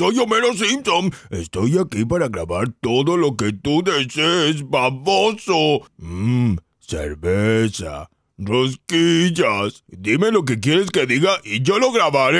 Soy Homero Simpson. Estoy aquí para grabar todo lo que tú desees, baboso. Mmm, cerveza, rosquillas. Dime lo que quieres que diga y yo lo grabaré.